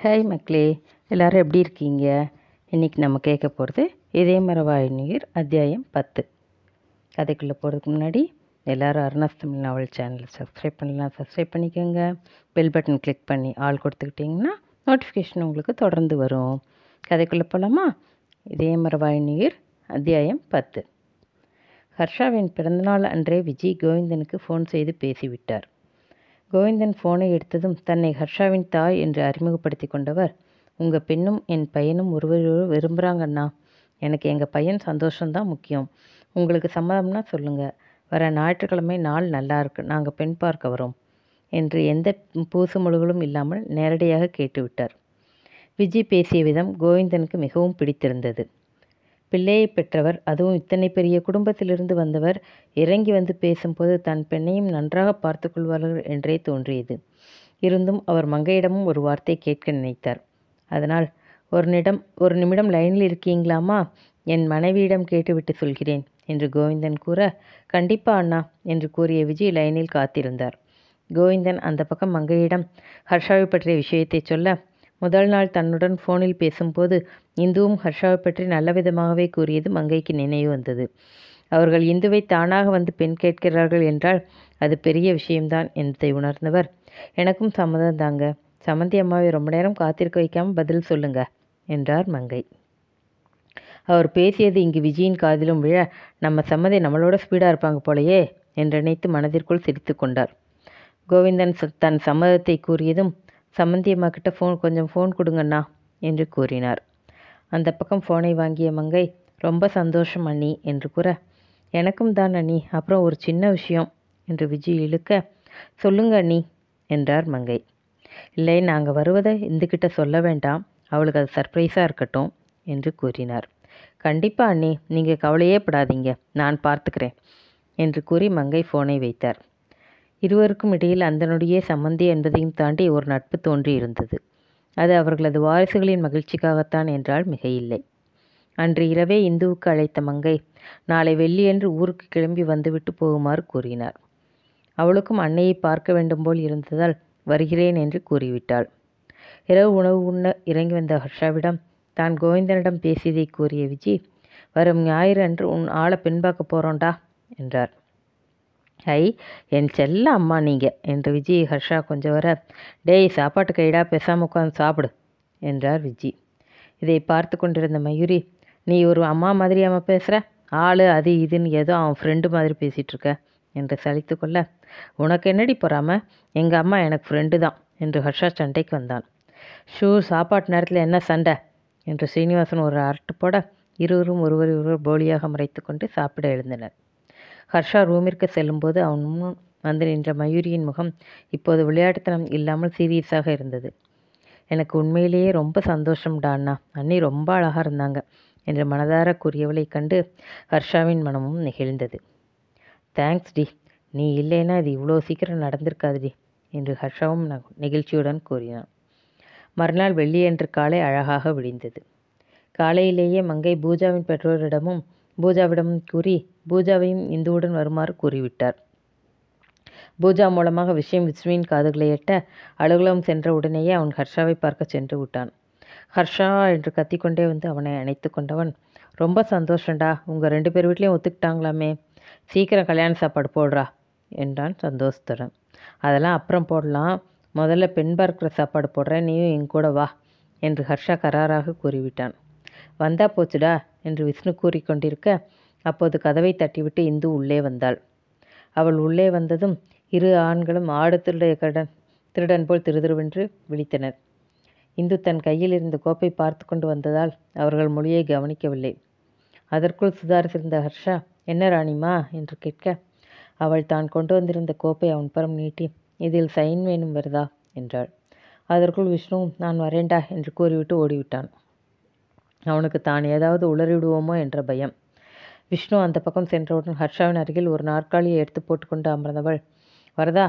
hi மக்களே எல்லோரும் எப்படி இருக்கீங்க இன்றைக்கி நம்ம கேட்க போகிறது இதே மரவாயினீர் அத்தியாயம் பத்து கதைக்குள்ளே போகிறதுக்கு முன்னாடி எல்லோரும் Arunas Tamil novel channel subscribe பண்ணலாம் சப்ஸ்கிரைப் பண்ணிக்கோங்க பெல் பட்டன் கிளிக் பண்ணி ஆள் கொடுத்துக்கிட்டிங்கன்னா நோட்டிஃபிகேஷன் உங்களுக்கு தொடர்ந்து வரும் கதைக்குள்ளே போகலாமா இதே மரவாயினீர் அத்தியாயம் பத்து ஹர்ஷாவின் பிறந்தநாள் அன்றே விஜய் கோவிந்தனுக்கு ஃபோன் செய்து பேசிவிட்டார் கோவிந்தன் ஃபோனை எடுத்ததும் தன்னை ஹர்ஷாவின் தாய் என்று அறிமுகப்படுத்தி கொண்டவர் உங்கள் பெண்ணும் என் பையனும் ஒருவரொரு விரும்புகிறாங்கண்ணா எனக்கு எங்கள் பையன் சந்தோஷம்தான் முக்கியம் உங்களுக்கு சம்மதம்னா சொல்லுங்கள் வர ஞாயிற்றுக்கிழமை நாள் நல்லா இருக்கு நாங்கள் பெண் பார்க்க வரோம் என்று எந்த பூசு முழுகளும் இல்லாமல் நேரடியாக கேட்டுவிட்டார் விஜி பேசிய விதம் கோவிந்தனுக்கு மிகவும் பிடித்திருந்தது பிள்ளையை பெற்றவர் அதுவும் இத்தனை பெரிய குடும்பத்திலிருந்து வந்தவர் இறங்கி வந்து பேசும்போது தன் பெண்ணையும் நன்றாக பார்த்து கொள்வார்கள் என்றே தோன்றியது இருந்தும் அவர் மங்கையிடமும் ஒரு வார்த்தை கேட்க நினைத்தார் அதனால் ஒரு நிடம் ஒரு நிமிடம் லைனில் இருக்கீங்களாமா என் மனைவியிடம் கேட்டுவிட்டு சொல்கிறேன் என்று கோவிந்தன் கூற கண்டிப்பா அண்ணா என்று கூறிய விஜய் லைனில் காத்திருந்தார் கோவிந்தன் அந்த பக்கம் மங்கையிடம் ஹர்ஷாவை பற்றிய விஷயத்தை சொல்ல முதல் நாள் தன்னுடன் ஃபோனில் பேசும்போது இந்துவும் ஹர்ஷாவை பற்றி நல்ல விதமாகவே கூறியது மங்கைக்கு நினைவு வந்தது அவர்கள் இந்துவை தானாக வந்து பெண் கேட்கிறார்கள் என்றால் அது பெரிய விஷயம்தான் என்பதை உணர்ந்தவர் எனக்கும் சம்மதம் தாங்க சமந்தி அம்மாவை ரொம்ப நேரம் காத்திருக்க வைக்காமல் பதில் சொல்லுங்க என்றார் மங்கை அவர் பேசியது இங்கு விஜயின் காதிலும் விழ நம்ம சம்மதி நம்மளோட ஸ்பீடாக இருப்பாங்க போலையே நினைத்து மனதிற்குள் சிரித்து கொண்டார் கோவிந்தன் தன் சம்மதத்தை கூறியதும் சம்மந்தி கிட்ட ஃபோன் கொஞ்சம் ஃபோன் கொடுங்கண்ணா என்று கூறினார் அந்த பக்கம் ஃபோனை வாங்கிய மங்கை ரொம்ப சந்தோஷம் அண்ணி என்று கூற எனக்கும் தான் அண்ணி அப்புறம் ஒரு சின்ன விஷயம் என்று விஜய் இழுக்க சொல்லுங்க அண்ணி என்றார் மங்கை இல்லை நாங்கள் வருவதை இந்துக்கிட்ட சொல்ல வேண்டாம் அவளுக்கு அது சர்ப்ரைஸாக இருக்கட்டும் என்று கூறினார் கண்டிப்பாக அண்ணி நீங்கள் கவலையே படாதீங்க நான் பார்த்துக்கிறேன் என்று கூறி மங்கை ஃபோனை வைத்தார் இருவருக்கும் இடையில் அந்தனுடைய சம்மந்தி என்பதையும் தாண்டி ஒரு நட்பு தோன்றியிருந்தது அது அவர்களது வாரிசுகளின் மகிழ்ச்சிக்காகத்தான் என்றால் மிக இல்லை அன்று இரவே இந்துவுக்கு அழைத்த மங்கை நாளை வெள்ளியன்று ஊருக்கு கிளம்பி வந்துவிட்டு போகுமாறு கூறினார் அவளுக்கும் அன்னையை பார்க்க வேண்டும் போல் இருந்ததால் வருகிறேன் என்று கூறிவிட்டாள் இரவு உணவு உண்ண இறங்கி வந்த ஹர்ஷாவிடம் தான் கோவிந்தனிடம் பேசியதை கூறிய விஜி வரும் ஞாயிறு அன்று உன் ஆளை பின்பாக்க போகிறோண்டா என்றார் ஐ என் செல்ல அம்மா நீங்கள் என்று விஜய் ஹர்ஷா கொஞ்சம் வர டேய் சாப்பாட்டு கைடா பேசாமல் உட்காந்து சாப்பிடு என்றார் விஜி இதை பார்த்து கொண்டிருந்த மயூரி நீ ஒரு அம்மா மாதிரி அவன் பேசுகிற ஆள் அது இதுன்னு ஏதோ அவன் ஃப்ரெண்டு மாதிரி பேசிகிட்டு இருக்க என்று சலித்து கொள்ள உனக்கு என்னடி போகாமல் எங்கள் அம்மா எனக்கு ஃப்ரெண்டு தான் என்று ஹர்ஷா சண்டைக்கு வந்தான் ஷூ சாப்பாட்டு நேரத்தில் என்ன சண்டை என்று ஸ்ரீனிவாசன் ஒரு அரட்டு போட இருவரும் ஒருவர் ஒருவர் போலியாக மறைத்து கொண்டு சாப்பிட எழுந்தனர் ஹர்ஷா ரூமிற்கு செல்லும்போது அவன் முன் வந்து நின்ற மயூரியின் முகம் இப்போது விளையாட்டுத்தனம் இல்லாமல் சீரியஸாக இருந்தது எனக்கு உண்மையிலேயே ரொம்ப சந்தோஷம்டா அண்ணா அண்ணி ரொம்ப அழகாக இருந்தாங்க என்று மனதார கூறியவளை கண்டு ஹர்ஷாவின் மனமும் நெகிழ்ந்தது தேங்க்ஸ் டி நீ இல்லைன்னா இது இவ்வளோ சீக்கிரம் நடந்திருக்காதுடி என்று ஹர்ஷாவும் நெகிழ்ச்சியுடன் கூறினான் மறுநாள் வெள்ளியன்று காலை அழகாக விடிந்தது காலையிலேயே மங்கை பூஜாவின் பெற்றோரிடமும் பூஜாவிடம் கூறி பூஜாவையும் இந்துவுடன் வருமாறு கூறிவிட்டார் பூஜா மூலமாக விஷயம் விஸ்வின் காதுகளை எட்ட அலுவலகம் சென்ற உடனேயே அவன் ஹர்ஷாவை பார்க்க சென்று விட்டான் ஹர்ஷா என்று கத்திக்கொண்டே வந்து அவனை அணைத்து கொண்டவன் ரொம்ப சந்தோஷம்டா உங்கள் ரெண்டு பேர் வீட்லேயும் ஒத்துக்கிட்டாங்களாமே சீக்கிரம் கல்யாண சாப்பாடு போடுறா என்றான் சந்தோஷத்துடன் அதெல்லாம் அப்புறம் போடலாம் முதல்ல பெண் பார்க்கிற சாப்பாடு போடுறேன் நீயும் என் வா என்று ஹர்ஷா கராராக கூறிவிட்டான் வந்தா போச்சுடா என்று விஷ்ணு கூறிக்கொண்டிருக்க அப்போது கதவை தட்டிவிட்டு இந்து உள்ளே வந்தாள் அவள் உள்ளே வந்ததும் இரு ஆண்களும் ஆடு திருடைய கடன் திருடன் போல் திருதிருவென்று விழித்தனர் இந்து தன் கையில் இருந்த கோப்பை பார்த்து கொண்டு வந்ததால் அவர்கள் மொழியை கவனிக்கவில்லை அதற்குள் சுதாரித்திருந்த ஹர்ஷா என்ன ராணிமா என்று கேட்க அவள் தான் கொண்டு வந்திருந்த கோப்பை அவன் புறம் நீட்டி இதில் சைன் வேணும் வருதா என்றாள் அதற்குள் விஷ்ணுவும் நான் வரேண்டா என்று கூறிவிட்டு ஓடிவிட்டான் அவனுக்கு தான் ஏதாவது உளறிவிடுவோமோ என்ற பயம் விஷ்ணு அந்த பக்கம் சென்றவுடன் ஹர்ஷாவின் அருகில் ஒரு நாற்காலியை எடுத்து போட்டுக்கொண்டு அமர்ந்தவள் வரதா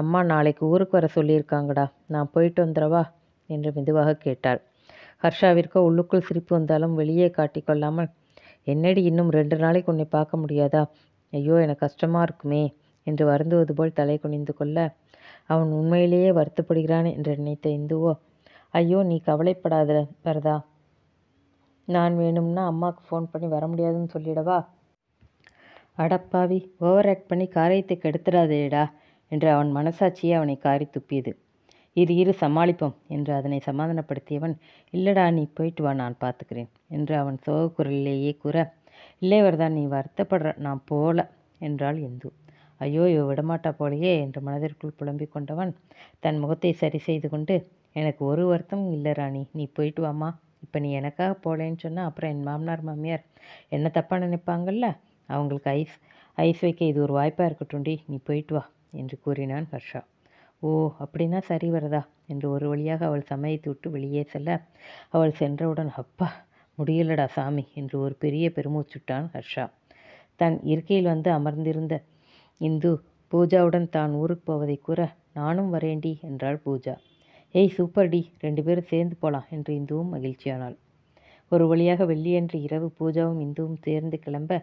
அம்மா நாளைக்கு ஊருக்கு வர சொல்லியிருக்காங்கடா நான் போயிட்டு வந்துடவா என்று மெதுவாக கேட்டாள் ஹர்ஷாவிற்கோ உள்ளுக்குள் சிரிப்பு வந்தாலும் வெளியே காட்டிக்கொள்ளாமல் என்னடி இன்னும் ரெண்டு நாளைக்கு உன்னை பார்க்க முடியாதா ஐயோ எனக்கு கஷ்டமாக இருக்குமே என்று வருந்துவது போல் தலை குனிந்து கொள்ள அவன் உண்மையிலேயே வருத்தப்படுகிறான் என்று நினைத்த இந்துவோ ஐயோ நீ கவலைப்படாத வரதா நான் வேணும்னா அம்மாவுக்கு ஃபோன் பண்ணி வர முடியாதுன்னு சொல்லிடவா அடப்பாவி ஓவர் ஆக்ட் பண்ணி காரியத்தை கெடுத்துடாதேடா என்று அவன் மனசாட்சியே அவனை காரி துப்பியது இது இரு சமாளிப்போம் என்று அதனை சமாதானப்படுத்தியவன் இல்லடா நீ போயிட்டு வா நான் பார்த்துக்கிறேன் என்று அவன் சோக குரலிலேயே கூற இல்லை வரதான் நீ வருத்தப்படுற நான் போல என்றாள் இந்து ஐயோ இவ விடமாட்டா போலையே என்று மனதிற்குள் புலம்பிக் கொண்டவன் தன் முகத்தை சரி செய்து கொண்டு எனக்கு ஒரு வருத்தமும் இல்லை ராணி நீ போயிட்டு வாமா இப்போ நீ எனக்காக போகலேன்னு சொன்னால் அப்புறம் என் மாமனார் மாமியார் என்ன தப்பாக நினைப்பாங்கள்ல அவங்களுக்கு ஐஸ் ஐஸ் வைக்க இது ஒரு வாய்ப்பாக இருக்கட்டும்டி நீ போயிட்டு வா என்று கூறினான் ஹர்ஷா ஓ அப்படின்னா சரி வரதா என்று ஒரு வழியாக அவள் சமயத்து விட்டு வெளியே செல்ல அவள் சென்றவுடன் அப்பா முடியலடா சாமி என்று ஒரு பெரிய பெருமூச்சுட்டான் ஹர்ஷா தன் இருக்கையில் வந்து அமர்ந்திருந்த இந்து பூஜாவுடன் தான் ஊருக்கு போவதை கூற நானும் வரேண்டி என்றாள் பூஜா ஏய் சூப்பர் டி ரெண்டு பேரும் சேர்ந்து போகலாம் என்று இந்துவும் மகிழ்ச்சியானாள் ஒரு வழியாக வெள்ளியன்று இரவு பூஜாவும் இந்துவும் சேர்ந்து கிளம்ப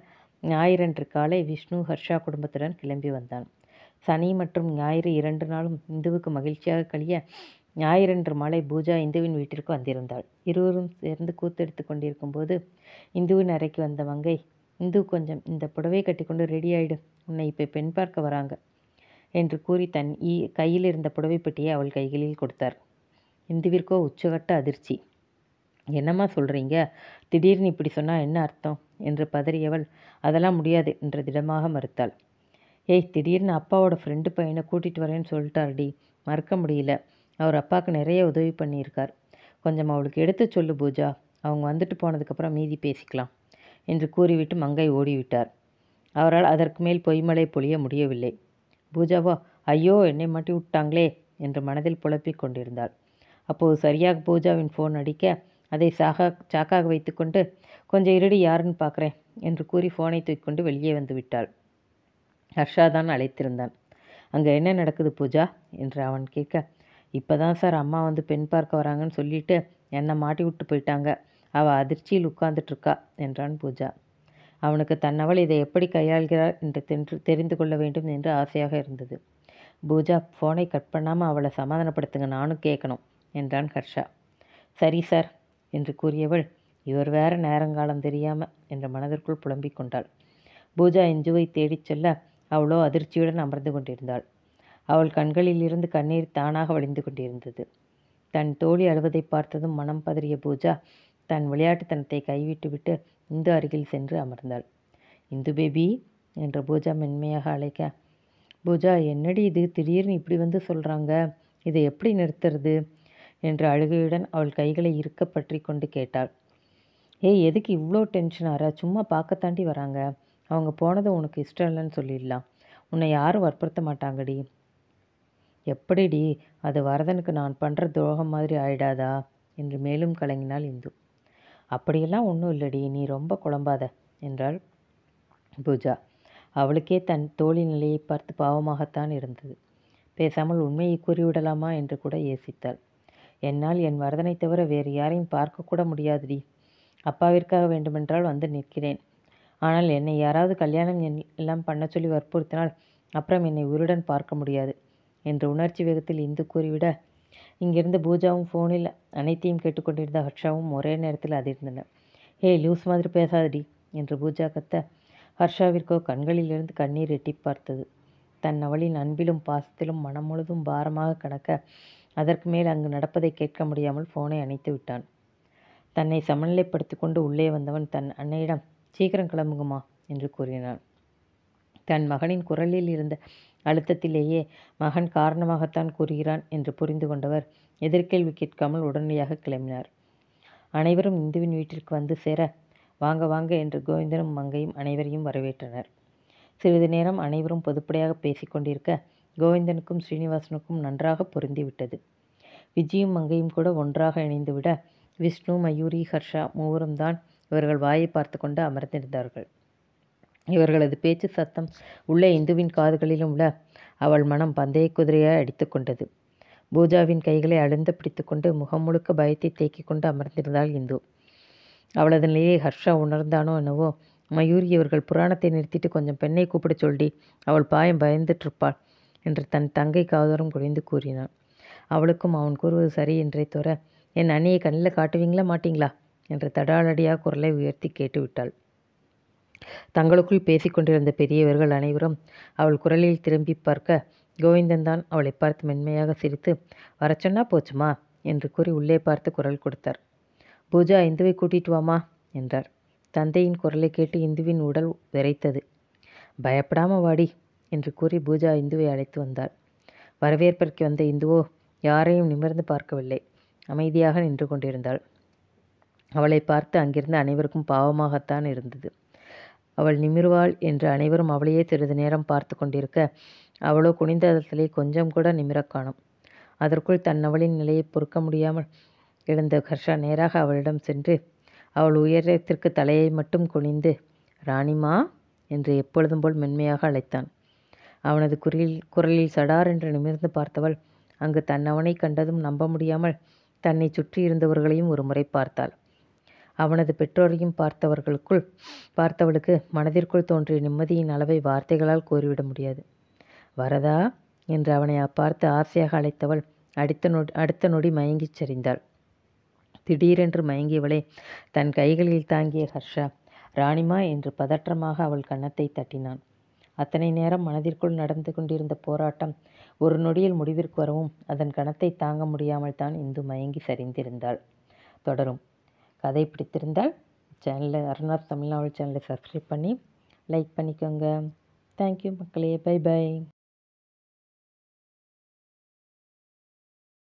ஞாயிறன்று காலை விஷ்ணு ஹர்ஷா குடும்பத்துடன் கிளம்பி வந்தான் சனி மற்றும் ஞாயிறு இரண்டு நாளும் இந்துவுக்கு மகிழ்ச்சியாக கழிய ஞாயிறன்று மாலை பூஜா இந்துவின் வீட்டிற்கு வந்திருந்தாள் இருவரும் சேர்ந்து கூத்தெடுத்து கொண்டிருக்கும் போது இந்துவின் அறைக்கு வந்த மங்கை இந்து கொஞ்சம் இந்த புடவை கட்டிக்கொண்டு ரெடி ஆகிடும் உன்னை இப்போ பெண் பார்க்க வராங்க என்று கூறி தன் ஈ கையில் இருந்த புடவைப்பட்டியை அவள் கைகளில் கொடுத்தார் இந்துவிற்கோ உச்சகட்ட அதிர்ச்சி என்னம்மா சொல்கிறீங்க திடீர்னு இப்படி சொன்னால் என்ன அர்த்தம் என்று பதறியவள் அதெல்லாம் முடியாது என்று திடமாக மறுத்தாள் ஏய் திடீர்னு அப்பாவோட ஃப்ரெண்டு பையனை கூட்டிகிட்டு வரேன்னு சொல்லிட்டார்டி மறக்க முடியல அவர் அப்பாவுக்கு நிறைய உதவி பண்ணியிருக்கார் கொஞ்சம் அவளுக்கு எடுத்து சொல்லு பூஜா அவங்க வந்துட்டு போனதுக்கப்புறம் மீதி பேசிக்கலாம் என்று கூறிவிட்டு மங்கை ஓடிவிட்டார் அவரால் அதற்கு மேல் பொய்மலை பொழிய முடியவில்லை பூஜாவோ ஐயோ என்னை மாட்டி விட்டாங்களே என்று மனதில் புலப்பிக் கொண்டிருந்தாள் அப்போது சரியாக பூஜாவின் ஃபோன் அடிக்க அதை சாகா சாக்காக வைத்துக்கொண்டு கொஞ்சம் இருடி யாருன்னு பார்க்குறேன் என்று கூறி ஃபோனை தூக்கிக்கொண்டு வெளியே வந்து விட்டாள் ஹர்ஷா தான் அழைத்திருந்தான் அங்கே என்ன நடக்குது பூஜா என்று அவன் கேட்க இப்போ தான் சார் அம்மா வந்து பெண் பார்க்க வராங்கன்னு சொல்லிட்டு என்னை மாட்டி விட்டு போயிட்டாங்க அவள் அதிர்ச்சியில் உட்காந்துட்ருக்கா என்றான் பூஜா அவனுக்கு தன்னவள் இதை எப்படி கையாள்கிறார் என்று தென்று தெரிந்து கொள்ள வேண்டும் என்று ஆசையாக இருந்தது பூஜா ஃபோனை கட் பண்ணாமல் அவளை சமாதானப்படுத்துங்க நானும் கேட்கணும் என்றான் ஹர்ஷா சரி சார் என்று கூறியவள் இவர் வேற நேரங்காலம் தெரியாமல் என்ற மனதிற்குள் புலம்பிக் கொண்டாள் பூஜா எஞ்சுவை தேடிச் செல்ல அவளோ அதிர்ச்சியுடன் அமர்ந்து கொண்டிருந்தாள் அவள் கண்களிலிருந்து கண்ணீர் தானாக வழிந்து கொண்டிருந்தது தன் தோழி அழுவதை பார்த்ததும் மனம் பதறிய பூஜா தன் விளையாட்டுத்தனத்தை கைவிட்டுவிட்டு இந்து அருகில் சென்று அமர்ந்தாள் இந்து பேபி என்ற பூஜா மென்மையாக அழைக்க பூஜா என்னடி இது திடீர்னு இப்படி வந்து சொல்கிறாங்க இதை எப்படி நிறுத்துறது என்று அழுகையுடன் அவள் கைகளை இருக்க பற்றி கொண்டு கேட்டாள் ஏய் எதுக்கு இவ்வளோ டென்ஷன் ஆற சும்மா பார்க்கத்தாண்டி வராங்க அவங்க போனது உனக்கு இஷ்டம் இல்லைன்னு சொல்லிடலாம் உன்னை யாரும் வற்புறுத்த மாட்டாங்கடி எப்படிடி அது வரதனுக்கு நான் பண்ணுற துரோகம் மாதிரி ஆயிடாதா என்று மேலும் கலங்கினாள் இந்து அப்படியெல்லாம் ஒன்றும் இல்லடி நீ ரொம்ப குழம்பாத என்றாள் பூஜா அவளுக்கே தன் தோழி நிலையை பார்த்து பாவமாகத்தான் இருந்தது பேசாமல் உண்மையை கூறிவிடலாமா என்று கூட யோசித்தாள் என்னால் என் வரதனை தவிர வேறு யாரையும் பார்க்கக்கூட முடியாதுடி அப்பாவிற்காக வேண்டுமென்றால் வந்து நிற்கிறேன் ஆனால் என்னை யாராவது கல்யாணம் எல்லாம் பண்ண சொல்லி வற்புறுத்தினால் அப்புறம் என்னை உயிருடன் பார்க்க முடியாது என்று உணர்ச்சி வேகத்தில் இந்து கூறிவிட இங்கிருந்து பூஜாவும் ஃபோனில் அனைத்தையும் கேட்டுக்கொண்டிருந்த ஹர்ஷாவும் ஒரே நேரத்தில் அதிர்ந்தன ஹே லூஸ் மாதிரி பேசாதடி என்று பூஜா கத்த ஹர்ஷாவிற்கோ கண்களிலிருந்து கண்ணீர் எட்டி பார்த்தது தன் அவளின் அன்பிலும் பாசத்திலும் மனம் முழுதும் பாரமாக கடக்க அதற்கு மேல் அங்கு நடப்பதை கேட்க முடியாமல் ஃபோனை அணைத்து விட்டான் தன்னை சமநிலைப்படுத்தி கொண்டு உள்ளே வந்தவன் தன் அன்னையிடம் சீக்கிரம் கிளம்புகுமா என்று கூறினான் தன் மகனின் குரலில் இருந்த அழுத்தத்திலேயே மகன் காரணமாகத்தான் கூறுகிறான் என்று புரிந்து கொண்டவர் எதிர்கேள்வி கேட்காமல் உடனடியாக கிளம்பினார் அனைவரும் இந்துவின் வீட்டிற்கு வந்து சேர வாங்க வாங்க என்று கோவிந்தனும் மங்கையும் அனைவரையும் வரவேற்றனர் சிறிது நேரம் அனைவரும் பொதுப்படையாக பேசிக்கொண்டிருக்க கோவிந்தனுக்கும் ஸ்ரீனிவாசனுக்கும் நன்றாக பொருந்திவிட்டது விஜயும் மங்கையும் கூட ஒன்றாக இணைந்துவிட விஷ்ணு மயூரி ஹர்ஷா மூவரும் தான் இவர்கள் வாயை பார்த்து கொண்டு அமர்ந்திருந்தார்கள் இவர்களது பேச்சு சத்தம் உள்ளே இந்துவின் காதுகளிலும் உள்ள அவள் மனம் பந்தய குதிரையாக அடித்து கொண்டது பூஜாவின் கைகளை பிடித்து பிடித்துக்கொண்டு முகம் முழுக்க பயத்தை தேக்கிக் கொண்டு அமர்ந்திருந்தாள் இந்து அவளது நிலையை ஹர்ஷா உணர்ந்தானோ என்னவோ மயூரி இவர்கள் புராணத்தை நிறுத்திட்டு கொஞ்சம் பெண்ணை கூப்பிட சொல்லி அவள் பாயம் பயந்துட்டிருப்பாள் என்று தன் தங்கை காதோரம் குறைந்து கூறினான் அவளுக்கும் அவன் கூறுவது சரி என்றே தோற என் அணியை கண்ணில் காட்டுவீங்களா மாட்டீங்களா என்று தடாலடியாக குரலை உயர்த்தி கேட்டுவிட்டாள் தங்களுக்குள் பேசிக்கொண்டிருந்த பெரியவர்கள் அனைவரும் அவள் குரலில் திரும்பி பார்க்க கோவிந்தன் தான் அவளை பார்த்து மென்மையாக சிரித்து வர சொன்னா போச்சுமா என்று கூறி உள்ளே பார்த்து குரல் கொடுத்தார் பூஜா இந்துவை கூட்டிட்டு வாமா என்றார் தந்தையின் குரலை கேட்டு இந்துவின் உடல் விரைத்தது பயப்படாம வாடி என்று கூறி பூஜா இந்துவை அழைத்து வந்தார் வரவேற்பிற்கு வந்த இந்துவோ யாரையும் நிமிர்ந்து பார்க்கவில்லை அமைதியாக நின்று கொண்டிருந்தாள் அவளை பார்த்து அங்கிருந்த அனைவருக்கும் பாவமாகத்தான் இருந்தது அவள் நிமிர்வாள் என்று அனைவரும் அவளையே சிறிது நேரம் பார்த்து கொண்டிருக்க அவளோ குனிந்த கொஞ்சம் கூட நிமிர காணும் அதற்குள் தன்னவளின் நிலையை பொறுக்க முடியாமல் எழுந்த ஹர்ஷா நேராக அவளிடம் சென்று அவள் உயரத்திற்கு தலையை மட்டும் குனிந்து ராணிமா என்று எப்பொழுதும் போல் மென்மையாக அழைத்தான் அவனது குரில் குரலில் சடார் என்று நிமிர்ந்து பார்த்தவள் அங்கு தன்னவனை கண்டதும் நம்ப முடியாமல் தன்னை சுற்றி இருந்தவர்களையும் ஒரு முறை பார்த்தாள் அவனது பெற்றோரையும் பார்த்தவர்களுக்குள் பார்த்தவளுக்கு மனதிற்குள் தோன்றிய நிம்மதியின் அளவை வார்த்தைகளால் கூறிவிட முடியாது வரதா என்று அவனை அப்பார்த்து ஆசையாக அழைத்தவள் அடுத்த நொடி அடுத்த நொடி மயங்கிச் சரிந்தாள் திடீரென்று மயங்கியவளை தன் கைகளில் தாங்கிய ஹர்ஷா ராணிமா என்று பதற்றமாக அவள் கன்னத்தை தட்டினான் அத்தனை நேரம் மனதிற்குள் நடந்து கொண்டிருந்த போராட்டம் ஒரு நொடியில் முடிவிற்கு வரவும் அதன் கணத்தை தாங்க முடியாமல் தான் இந்து மயங்கி சரிந்திருந்தாள் தொடரும் கதை பிடித்திருந்தால் சேனலை அருணாத் தமிழ்நாடு சேனலை சப்ஸ்கிரைப் பண்ணி லைக் பண்ணிக்கோங்க தேங்க்யூ மக்களே பை பை